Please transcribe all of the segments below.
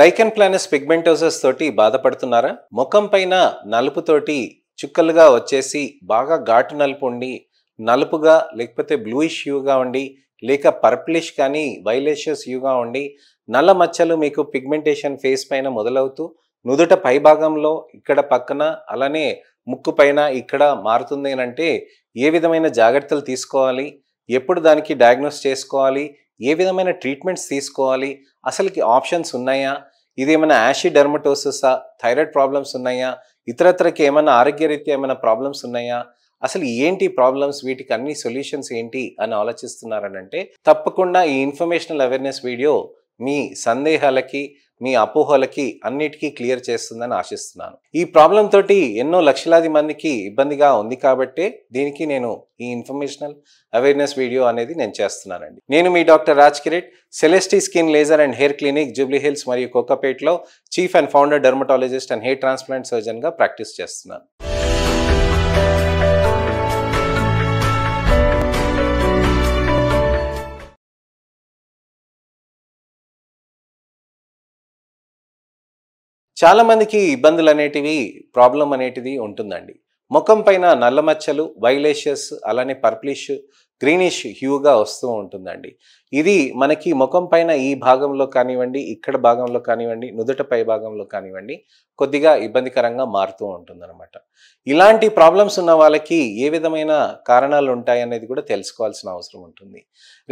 lichen planus pigmentosus తోటి బాధపడుతున్నారా ముఖం పైన నలుపుతోటి చుక్కలుగా వచ్చేసి బాగా ఘాటు నలుపు ఉండి నలుపుగా లేకపోతే బ్లూయిష్ హ్యూగా ఉండి లేక పర్ప్లిష్ కానీ వైలేషియస్ హ్యూగా ఉండి నల్ల మచ్చలు మీకు పిగ్మెంటేషన్ ఫేస్ పైన మొదలవుతూ నుదుట పై భాగంలో ఇక్కడ పక్కన అలానే ముక్కు పైన ఇక్కడ మారుతుంది అంటే ఏ విధమైన జాగ్రత్తలు తీసుకోవాలి ఎప్పుడు దానికి డయాగ్నోస్ చేసుకోవాలి ఏ విధమైన ట్రీట్మెంట్స్ తీసుకోవాలి అసలుకి ఆప్షన్స్ ఉన్నాయా ఇదేమైనా యాషి డర్మటోసిసా థైరాయిడ్ ప్రాబ్లమ్స్ ఉన్నాయా ఇతరత్రకి ఏమైనా ఆరోగ్యరీత్యా ఏమైనా ప్రాబ్లమ్స్ ఉన్నాయా అసలు ఏంటి ప్రాబ్లమ్స్ వీటికి అన్ని సొల్యూషన్స్ ఏంటి అని ఆలోచిస్తున్నారనంటే తప్పకుండా ఈ ఇన్ఫర్మేషనల్ అవేర్నెస్ వీడియో మీ సందేహాలకి మీ అపోహలకి అన్నిటికీ క్లియర్ చేస్తుందని ఆశిస్తున్నాను ఈ ప్రాబ్లం తోటి ఎన్నో లక్షలాది మందికి ఇబ్బందిగా ఉంది కాబట్టే దీనికి నేను ఈ ఇన్ఫర్మేషనల్ అవేర్నెస్ వీడియో అనేది నేను చేస్తున్నానండి నేను మీ doctor Raj Kireet Celestee skin laser and hair clinic Jubilee Hills మరియు కోకపేట్లో chief and founder dermatologist and hair transplant సర్జన్గా ప్రాక్టీస్ చేస్తున్నాను చాలామందికి ఇబ్బందులు అనేటివి ప్రాబ్లం అనేటిది ఉంటుందండి ముఖం పైన నల్ల మచ్చలు వైలేషియస్ అలానే పర్ప్లిష్ గ్రీనిష్ హ్యూగా వస్తూ ఉంటుందండి ఇది మనకి ముఖం పైన ఈ భాగంలో కానివ్వండి ఇక్కడ భాగంలో కానివ్వండి నుదుట పై భాగంలో కానివ్వండి కొద్దిగా ఇబ్బందికరంగా మారుతూ అనమాట ఇలాంటి ప్రాబ్లమ్స్ ఉన్న వాళ్ళకి ఏ విధమైన కారణాలు ఉంటాయి అనేది కూడా తెలుసుకోవాల్సిన అవసరం ఉంటుంది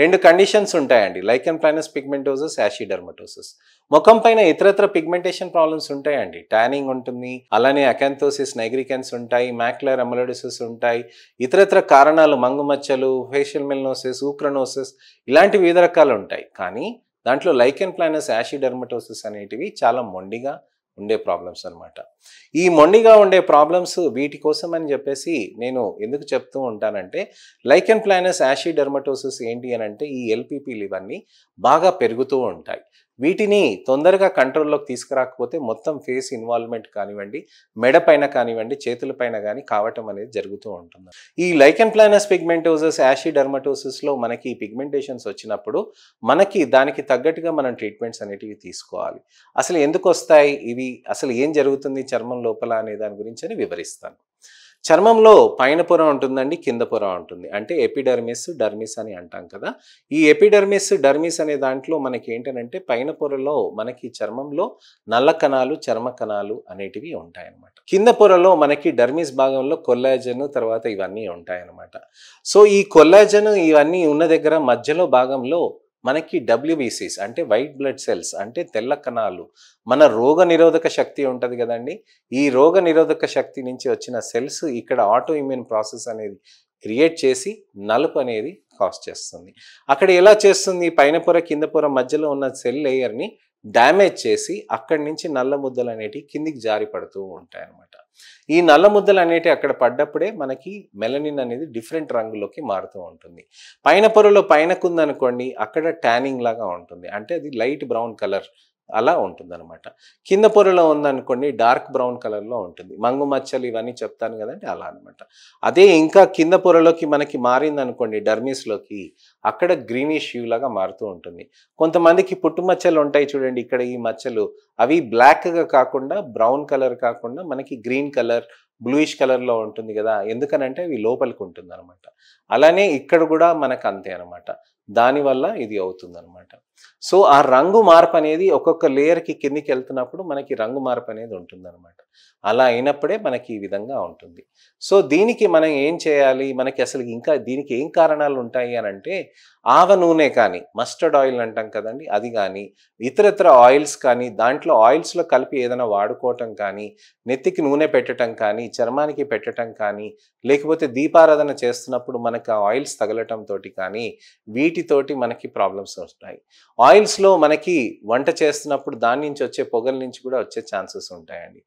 రెండు కండిషన్స్ ఉంటాయండి lichen planus pigmentosus ashy dermatoses ముఖం పైన ఇతరత్ర పిగ్మెంటేషన్ ప్రాబ్లమ్స్ ఉంటాయండి ట్యానింగ్ ఉంటుంది అలానే అకాంతోసిస్ నైగ్రికెన్స్ ఉంటాయి మ్యాక్లర్ అమలోడిసిస్ ఉంటాయి ఇతరత్ర కారణాలు మంగుమచ్చలు ఫేషియల్ మెల్నోసిస్ ఊక్రనోసిస్ ఇలాంటివి వివిధ రకాలు ఉంటాయి కానీ దాంట్లో లైకెన్ ప్లానస్ యాషిడర్మటోసిస్ అనేటివి చాలా మొండిగా ఉండే ప్రాబ్లమ్స్ అనమాట ఈ మొండిగా ఉండే ప్రాబ్లమ్స్ వీటి కోసం అని చెప్పేసి నేను ఎందుకు చెప్తూ ఉంటానంటే లైకెన్ ప్లానస్ యాషిడర్మటోసిస్ ఏంటి అని అంటే ఈ ఎల్పిపిలు ఇవన్నీ బాగా పెరుగుతూ ఉంటాయి వీటిని తొందరగా కంట్రోల్లోకి తీసుకురాకపోతే మొత్తం ఫేస్ ఇన్వాల్వ్మెంట్ కానివ్వండి మెడ పైన కానివ్వండి చేతుల పైన కానీ కావటం అనేది జరుగుతూ ఉంటుంది ఈ లైకెన్ ప్లానస్ పిగ్మెంటోసెస్ యాషి డర్మటోసిస్లో మనకి ఈ పిగ్మెంటేషన్స్ వచ్చినప్పుడు మనకి దానికి తగ్గట్టుగా మనం ట్రీట్మెంట్స్ అనేటివి తీసుకోవాలి అసలు ఎందుకు వస్తాయి ఇవి అసలు ఏం జరుగుతుంది చర్మం లోపల అనే దాని గురించి అని వివరిస్తాను చర్మంలో పైన పొర ఉంటుందండి కింద పొర ఉంటుంది అంటే ఎపిడర్మిస్ డర్మిస్ అని అంటాం కదా ఈ ఎపిడర్మిస్ డర్మిస్ అనే దాంట్లో మనకి ఏంటంటే పైన పొరలో మనకి చర్మంలో నల్ల కణాలు చర్మ కణాలు అనేటివి ఉంటాయన్నమాట కింద పొరలో మనకి డర్మిస్ భాగంలో కొల్లాజన్ తర్వాత ఇవన్నీ ఉంటాయన్నమాట సో ఈ కొల్లాజన్ ఇవన్నీ ఉన్న దగ్గర మధ్యలో భాగంలో మనకి డబ్ల్యూబీసీస్ అంటే వైట్ బ్లడ్ సెల్స్ అంటే తెల్ల కణాలు మన రోగ నిరోధక శక్తి ఉంటుంది కదండి ఈ రోగ నిరోధక శక్తి నుంచి వచ్చిన సెల్స్ ఇక్కడ ఆటో ఇమ్యూన్ ప్రాసెస్ అనేది క్రియేట్ చేసి నలుపు అనేది కాస్ చేస్తుంది అక్కడ ఎలా చేస్తుంది పైన పొర కింద పొర మధ్యలో ఉన్న సెల్ లేయర్ని డ్యామేజ్ చేసి అక్కడి నుంచి నల్ల ముద్దలు అనేటివి కిందికి జారి పడుతూ ఉంటాయి అన్నమాట ఈ నల్ల ముద్దలు అనేటివి అక్కడ పడ్డప్పుడే మనకి మెలనిన్ అనేది డిఫరెంట్ రంగులోకి మారుతూ ఉంటుంది పైన పొరలో పైనకుందనుకోండి అక్కడ ట్యానింగ్ లాగా ఉంటుంది అంటే అది లైట్ బ్రౌన్ కలర్ అలా ఉంటుంది అనమాట కింద పొరలో ఉందనుకోండి డార్క్ బ్రౌన్ కలర్లో ఉంటుంది మంగు మచ్చలు ఇవన్నీ చెప్తాను కదండి అలా అనమాట అదే ఇంకా కింద పొరలోకి మనకి మారింది అనుకోండి డర్మిస్లోకి అక్కడ గ్రీనిష్ లాగా మారుతూ ఉంటుంది కొంతమందికి పుట్టు మచ్చలు ఉంటాయి చూడండి ఇక్కడ ఈ మచ్చలు అవి బ్లాక్గా కాకుండా బ్రౌన్ కలర్ కాకుండా మనకి గ్రీన్ కలర్ బ్లూయిష్ కలర్లో ఉంటుంది కదా ఎందుకనంటే అవి లోపలికి ఉంటుంది అనమాట అలానే ఇక్కడ కూడా మనకు అంతే అనమాట దానివల్ల ఇది అవుతుందన్నమాట సో ఆ రంగు మార్పు అనేది ఒక్కొక్క లేయర్కి కిందికి వెళ్తున్నప్పుడు మనకి రంగు మార్పు అనేది ఉంటుందన్నమాట అలా అయినప్పుడే మనకి ఈ విధంగా ఉంటుంది సో దీనికి మనం ఏం చేయాలి మనకి అసలు ఇంకా దీనికి ఏం కారణాలు ఉంటాయి అని అంటే ఆవ నూనె కానీ మస్టర్డ్ ఆయిల్ అంటాం కదండి అది కానీ ఇతరత్ర ఆయిల్స్ కానీ దాంట్లో ఆయిల్స్లో కలిపి ఏదైనా వాడుకోవటం కానీ నెత్తికి నూనె పెట్టడం కానీ చర్మానికి పెట్టడం కానీ లేకపోతే దీపారాధన చేస్తున్నప్పుడు మనకు ఆ ఆయిల్స్ తగలటంతో కానీ వీటి నీటితోటి మనకి ప్రాబ్లమ్స్ వస్తాయి ఆయిల్స్లో మనకి వంట చేస్తున్నప్పుడు దాని నుంచి వచ్చే పొగల నుంచి కూడా వచ్చే ఛాన్సెస్ ఉంటాయండి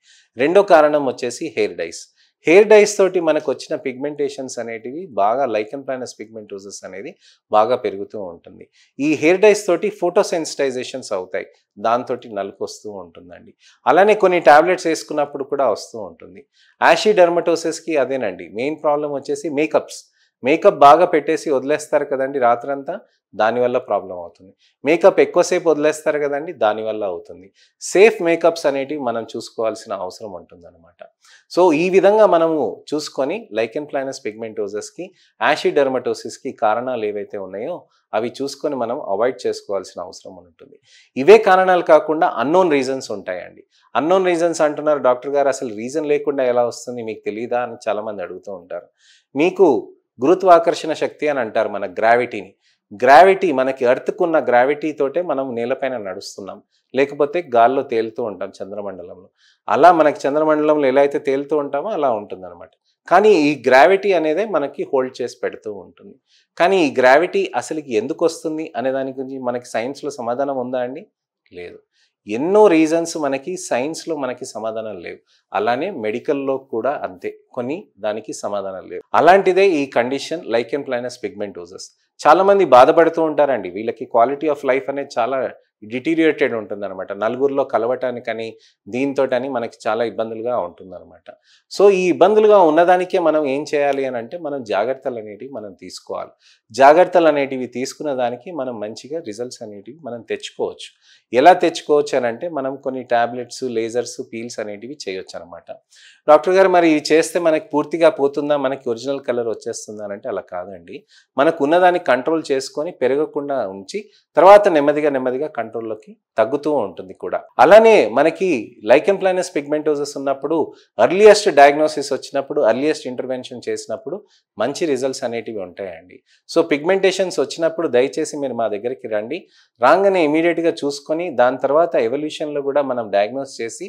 రెండో కారణం వచ్చేసి హెయిర్ డైస్ హెయిర్ డైస్ తోటి మనకు వచ్చిన పిగ్మెంటేషన్స్ అనేటివి బాగా లైకన్ ప్లానస్ పిగ్మెంటోజెస్ అనేది బాగా పెరుగుతూ ఉంటుంది ఈ హెయిర్ డైస్ తోటి ఫోటోసెన్సిటైజేషన్స్ అవుతాయి దాంతో నలుపు వస్తూ ఉంటుందండి అలానే కొన్ని ట్యాబ్లెట్స్ వేసుకున్నప్పుడు కూడా వస్తూ ఉంటుంది యాషీ డర్మటోసెస్కి అదేనండి మెయిన్ ప్రాబ్లం వచ్చేసి మేకప్స్ మేకప్ బాగా పెట్టేసి వదిలేస్తారు కదండి రాత్రంతా దానివల్ల ప్రాబ్లం అవుతుంది మేకప్ ఎక్కువసేపు వదిలేస్తారు కదండి దానివల్ల అవుతుంది సేఫ్ మేకప్స్ అనేటివి మనం చూసుకోవాల్సిన అవసరం ఉంటుందన్నమాట సో ఈ విధంగా మనము చూసుకొని లైకెన్ ప్లానస్ పిగ్మెంటోజెస్కి యాషిడర్మటోసిస్కి కారణాలు ఏవైతే ఉన్నాయో అవి చూసుకొని మనం అవాయిడ్ చేసుకోవాల్సిన అవసరం ఉంటుంది ఇవే కారణాలు కాకుండా అన్నోన్ రీజన్స్ ఉంటాయండి అన్నోన్ రీజన్స్ అంటున్నారు డాక్టర్ గారు అసలు రీజన్ లేకుండా ఎలా వస్తుంది మీకు తెలియదా అని చాలామంది అడుగుతూ ఉంటారు మీకు గురుత్వాకర్షణ శక్తి అని అంటారు మన గ్రావిటీని గ్రావిటీ మనకి అర్థకున్న గ్రావిటీతోటే మనం నేలపైన నడుస్తున్నాం లేకపోతే గాల్లో తేలుతూ ఉంటాం చంద్రమండలంలో అలా మనకి చంద్రమండలంలో ఎలా అయితే తేలుతూ ఉంటామో అలా ఉంటుంది అనమాట కానీ ఈ గ్రావిటీ అనేదే మనకి హోల్డ్ చేసి పెడుతూ ఉంటుంది కానీ ఈ గ్రావిటీ అసలుకి ఎందుకు వస్తుంది అనే దాని గురించి మనకి సైన్స్లో సమాధానం ఉందా అండి లేదు ఎన్నో రీజన్స్ మనకి సైన్స్లో మనకి సమాధానం లేవు అలానే మెడికల్లో కూడా అంతే కొన్ని దానికి సమాధానం లేవు అలాంటిదే ఈ condition like lichen planus pigmentosus చాలామంది బాధపడుతూ ఉంటారండి వీళ్ళకి క్వాలిటీ ఆఫ్ లైఫ్ అనేది చాలా డిటీరియేటెడ్ ఉంటుందన్నమాట నలుగురిలో కలవటానికని దీంతో అని మనకి చాలా ఇబ్బందులుగా ఉంటుందన్నమాట సో ఈ ఇబ్బందులుగా ఉన్నదానికే మనం ఏం చేయాలి అని అంటే మనం జాగ్రత్తలు అనేటివి మనం తీసుకోవాలి జాగ్రత్తలు అనేటివి తీసుకున్న దానికి మనం మంచిగా రిజల్ట్స్ అనేటివి మనం తెచ్చుకోవచ్చు ఎలా తెచ్చుకోవచ్చు అని అంటే మనం కొన్ని ట్యాబ్లెట్స్ లేజర్స్ పీల్స్ అనేటివి చేయొచ్చు అనమాట డాక్టర్ గారు మరి ఇవి చేస్తే మనకి పూర్తిగా పోతుందా మనకి ఒరిజినల్ కలర్ వచ్చేస్తుందా అని అంటే అలా కాదండి మనకు ఉన్నదాన్ని కంట్రోల్ చేసుకొని పెరగకుండా ఉంచి తర్వాత నెమ్మదిగా నెమ్మదిగా కంట్రోల్లోకి తగ్గుతూ ఉంటుంది కూడా అలానే మనకి లైకెన్ ప్లానస్ పిగ్మెంటోజెస్ ఉన్నప్పుడు అర్లియస్ట్ డయాగ్నోసిస్ వచ్చినప్పుడు అర్లియస్ట్ ఇంటర్వెన్షన్ చేసినప్పుడు మంచి రిజల్ట్స్ అనేటివి ఉంటాయండి సో పిగ్మెంటేషన్స్ వచ్చినప్పుడు దయచేసి మీరు మా దగ్గరికి రండి రాగానే ఇమీడియట్గా చూసుకొని దాని తర్వాత ఎవల్యూషన్లో కూడా మనం డయాగ్నోస్ చేసి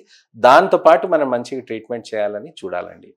దాంతోపాటు మనం మంచి మంచిగా ట్రీట్మెంట్ చేయాలని చూడాలండి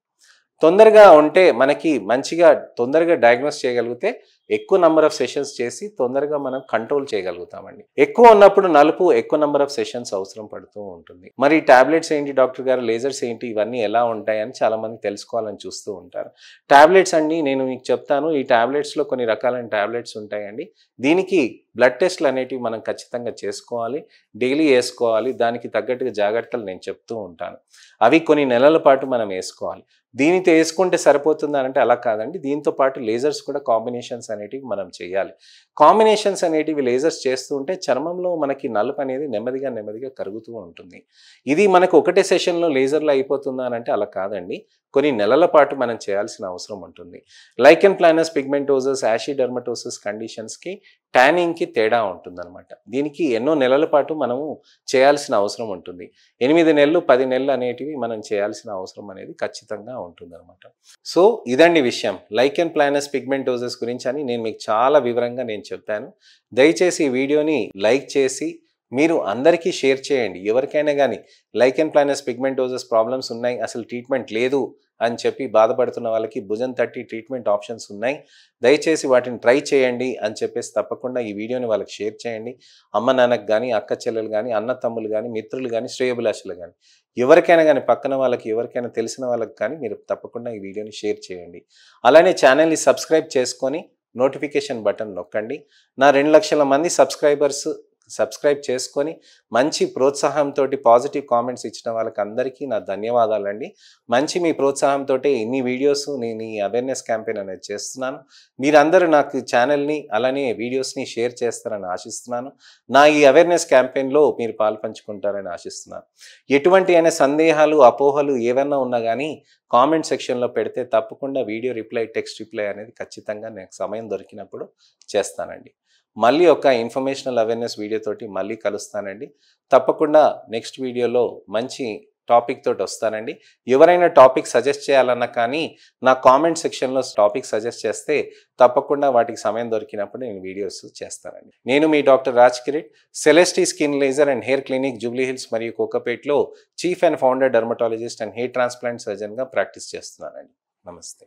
తొందరగా ఉంటే మనకి మంచిగా తొందరగా డయాగ్నోస్ చేయగలిగితే ఎక్కువ నెంబర్ ఆఫ్ సెషన్స్ చేసి తొందరగా మనం కంట్రోల్ చేయగలుగుతామండి ఎక్కువ ఉన్నప్పుడు నలుపు ఎక్కువ నెంబర్ ఆఫ్ సెషన్స్ అవసరం పడుతూ ఉంటుంది మరి టాబ్లెట్స్ ఏంటి డాక్టర్ గారు లేజర్స్ ఏంటి ఇవన్నీ ఎలా ఉంటాయని చాలామంది తెలుసుకోవాలని చూస్తూ ఉంటారు టాబ్లెట్స్ అండి నేను మీకు చెప్తాను ఈ టాబ్లెట్స్లో కొన్ని రకాలైన టాబ్లెట్స్ ఉంటాయండి దీనికి బ్లడ్ టెస్ట్లు అనేటివి మనం ఖచ్చితంగా చేసుకోవాలి డైలీ వేసుకోవాలి దానికి తగ్గట్టుగా జాగ్రత్తలు నేను చెప్తూ ఉంటాను అవి కొన్ని నెలల పాటు మనం వేసుకోవాలి దీనితో వేసుకుంటే సరిపోతుందా అంటే అలా కాదండి దీంతో పాటు లేజర్స్ కూడా కాంబినేషన్స్ అనేటివి మనం చేయాలి కాంబినేషన్స్ అనేటివి లేజర్స్ చేస్తూ ఉంటే చర్మంలో మనకి నలుపు అనేది నెమ్మదిగా నెమ్మదిగా కరుగుతూ ఉంటుంది ఇది మనకు ఒకటే సెషన్లో లేజర్లో అయిపోతుందా అంటే అలా కాదండి కొన్ని నెలల పాటు మనం చేయాల్సిన అవసరం ఉంటుంది lichen planus pigmentosus ashy dermatoses కండిషన్స్కి ట్యానింగ్కి తేడా ఉంటుందన్నమాట దీనికి ఎన్నో నెలల పాటు మనము చేయాల్సిన అవసరం ఉంటుంది ఎనిమిది నెలలు పది నెలలు అనేటివి మనం చేయాల్సిన అవసరం అనేది ఖచ్చితంగా ఉంటుందన్నమాట సో ఇదండి విషయం లైకెన్ ప్లానస్ పిగ్మెంటోజెస్ గురించి అని నేను మీకు చాలా వివరంగా నేను చెప్పాను దయచేసి ఈ వీడియోని లైక్ చేసి మీరు అందరికీ షేర్ చేయండి ఎవరికైనా కానీ like lichen planus pigmentosus problems ఉన్నాయి అసలు ట్రీట్మెంట్ లేదు అని చెప్పి బాధపడుతున్న వాళ్ళకి భుజం తట్టి ట్రీట్మెంట్ ఆప్షన్స్ ఉన్నాయి దయచేసి వాటిని ట్రై చేయండి అని చెప్పేసి తప్పకుండా ఈ వీడియోని వాళ్ళకి షేర్ చేయండి అమ్మ నాన్నకు కానీ అక్క చెల్లెలు కానీ అన్న తమ్ములు కానీ మిత్రులు కానీ శ్రేయభిలాషులు కానీ ఎవరికైనా కానీ పక్కన వాళ్ళకి ఎవరికైనా తెలిసిన వాళ్ళకి కానీ మీరు తప్పకుండా ఈ వీడియోని షేర్ చేయండి అలానే ఛానల్ని సబ్స్క్రైబ్ చేసుకొని నోటిఫికేషన్ బటన్ నొక్కండి నా రెండు లక్షల మంది సబ్స్క్రైబర్స్ సబ్స్క్రైబ్ చేసుకొని మంచి ప్రోత్సాహంతో పాజిటివ్ కామెంట్స్ ఇచ్చిన వాళ్ళకి అందరికీ నా ధన్యవాదాలండి మంచి మీ ప్రోత్సాహంతో ఇన్ని వీడియోస్ నేను ఈ అవేర్నెస్ క్యాంపెయిన్ అనేది చేస్తున్నాను మీరందరూ నాకు ఛానల్ని అలానే వీడియోస్ని షేర్ చేస్తారని ఆశిస్తున్నాను నా ఈ అవేర్నెస్ క్యాంపెయిన్లో మీరు పాల్పంచుకుంటారని ఆశిస్తున్నాను ఎటువంటి అయినా సందేహాలు అపోహలు ఏవైనా ఉన్నా కానీ కామెంట్ సెక్షన్లో పెడితే తప్పకుండా వీడియో రిప్లై టెక్స్ట్ రిప్లై అనేది ఖచ్చితంగా నేను సమయం దొరికినప్పుడు చేస్తానండి మళ్ళీ ఒక ఇన్ఫర్మేషనల్ అవేర్నెస్ వీడియోతోటి మళ్ళీ కలుస్తానండి తప్పకుండా నెక్స్ట్ వీడియోలో మంచి టాపిక్ తోటి వస్తానండి ఎవరైనా టాపిక్ సజెస్ట్ చేయాలన్నా కానీ నా కామెంట్ సెక్షన్లో టాపిక్ సజెస్ట్ చేస్తే తప్పకుండా వాటికి సమయం దొరికినప్పుడు నేను వీడియోస్ చేస్తానండి నేను మీ doctor Raj Kireet Celestee skin laser and hair clinic Jubilee Hills మరియు కోకపేట్లో chief and founder dermatologist and hair transplant సర్జన్గా ప్రాక్టీస్ చేస్తున్నానండి నమస్తే